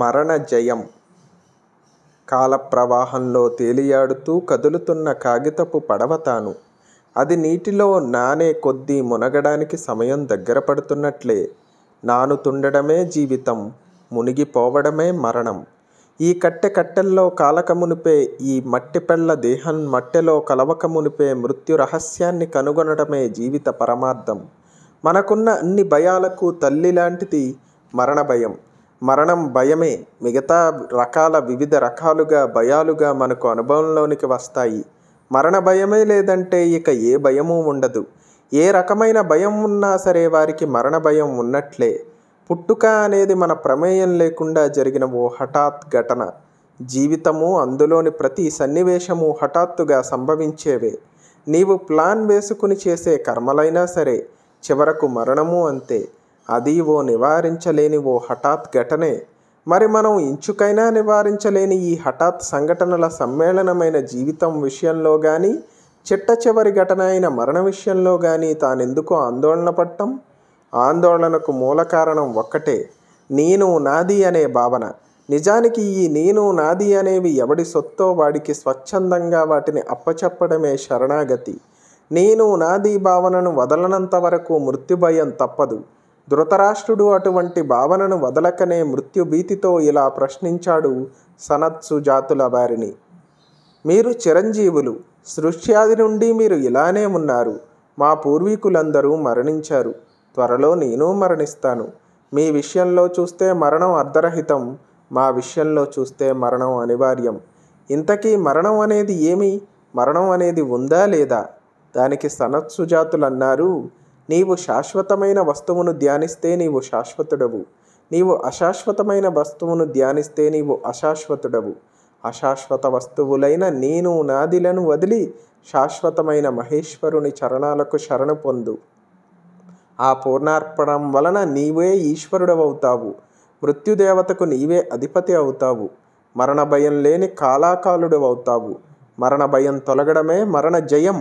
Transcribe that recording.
మరణ జయం కాలప్రవాహంలో తేలియాడుతూ కదులుతున్న కాగితపు పడవ తాను అది నీటిలో నానే కొద్దీ మునగడానికి సమయం దగ్గర పడుతున్నట్లే నానుతుండడమే జీవితం మునిగిపోవడమే మరణం ఈ కట్టె కట్టెల్లో కాలకమునిపే ఈ మట్టిపెళ్ల దేహం మట్టెలో కలవకమునిపే మృత్యు రహస్యాన్ని కనుగొనడమే జీవిత పరమార్థం మనకున్న అన్ని భయాలకు తల్లి లాంటిది మరణ భయం మరణం భయమే మిగతా రకాల వివిధ రకాలుగా భయాలుగా మనకు అనుభవంలోనికి వస్తాయి మరణ భయమే లేదంటే ఇక ఏ భయము ఉండదు ఏ రకమైన భయం ఉన్నా సరే వారికి మరణ భయం ఉన్నట్లే పుట్టుక అనేది మన ప్రమేయం లేకుండా జరిగిన ఓ హఠాత్ ఘటన జీవితము అందులోని ప్రతి సన్నివేశము హఠాత్తుగా సంభవించేవే నీవు ప్లాన్ వేసుకుని చేసే కర్మలైనా సరే చివరకు మరణము అంతే అది ఓ నివారించలేని ఓ హఠాత్ ఘటనే మరి మనం ఇంచుకైనా నివారించలేని ఈ హఠాత్ సంఘటనల సమ్మేళనమైన జీవితం విషయంలో కానీ చిట్ట చివరి ఘటన అయిన మరణ విషయంలో కానీ తానెందుకు ఆందోళన పట్టం ఆందోళనకు మూల కారణం ఒక్కటే నేను నాది అనే భావన నిజానికి ఈ నేను నాది అనేవి ఎవడి సొత్తో వాడికి స్వచ్ఛందంగా వాటిని అప్పచెప్పడమే శరణాగతి నేను నాది భావనను వదలనంత వరకు మృత్యుభయం తప్పదు ధృతరాష్ట్రుడు అటువంటి భావనను వదలకనే మృత్యుభీతితో ఇలా ప్రశ్నించాడు సనత్సు జాతుల వారిని మీరు చిరంజీవులు సృష్ట్యాది నుండి మీరు ఇలానే ఉన్నారు మా పూర్వీకులందరూ మరణించారు త్వరలో నేను మరణిస్తాను మీ విషయంలో చూస్తే మరణం అర్ధరహితం మా విషయంలో చూస్తే మరణం అనివార్యం ఇంతకీ మరణం అనేది ఏమి మరణం అనేది ఉందా లేదా దానికి సనత్సుజాతులు అన్నారు నీవు శాశ్వతమైన వస్తువును ధ్యానిస్తే నీవు శాశ్వతుడవు నీవు అశాశ్వతమైన వస్తువును ధ్యానిస్తే నీవు అశాశ్వతుడవు అశాశ్వత వస్తువులైన నేను నాదిలను వదిలి శాశ్వతమైన మహేశ్వరుని చరణాలకు శరణు పొందు ఆ పూర్ణార్పణం వలన నీవే ఈశ్వరుడవవుతావు మృత్యుదేవతకు నీవే అధిపతి అవుతావు మరణ భయం లేని కాలాకాలుడు అవుతావు మరణ భయం తొలగడమే మరణ జయం